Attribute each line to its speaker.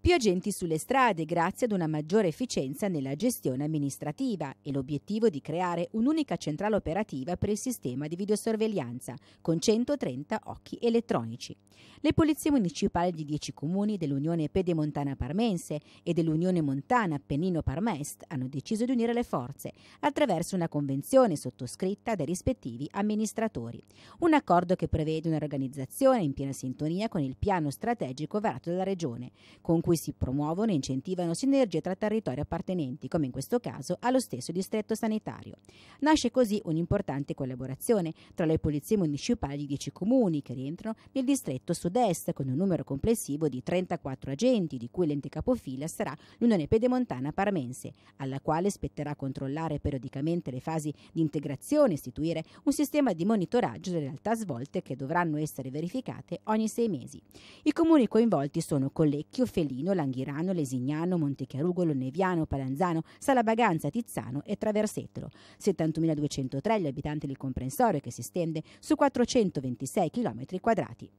Speaker 1: più agenti sulle strade grazie ad una maggiore efficienza nella gestione amministrativa e l'obiettivo di creare un'unica centrale operativa per il sistema di videosorveglianza con 130 occhi elettronici. Le polizie municipali di 10 comuni dell'Unione Pedemontana Parmense e dell'Unione Montana Appennino Parmest hanno deciso di unire le forze attraverso una convenzione sottoscritta dai rispettivi amministratori. Un accordo che prevede un'organizzazione in piena sintonia con il piano strategico varato dalla Regione, con cui cui si promuovono e incentivano sinergie tra territori appartenenti, come in questo caso allo stesso distretto sanitario. Nasce così un'importante collaborazione tra le polizie municipali di 10 comuni che rientrano nel distretto sud-est con un numero complessivo di 34 agenti, di cui l'ente capofila sarà l'Unione Pedemontana Parmense, alla quale spetterà controllare periodicamente le fasi di integrazione e istituire un sistema di monitoraggio delle realtà svolte che dovranno essere verificate ogni sei mesi. I comuni coinvolti sono Collecchio, Felice, Torino, Langhirano, Lesignano, Montechiarugolo, Neviano, Palanzano, Salabaganza, Tizzano e Traversetolo. 71.203 gli abitanti del comprensorio che si estende su 426 km quadrati.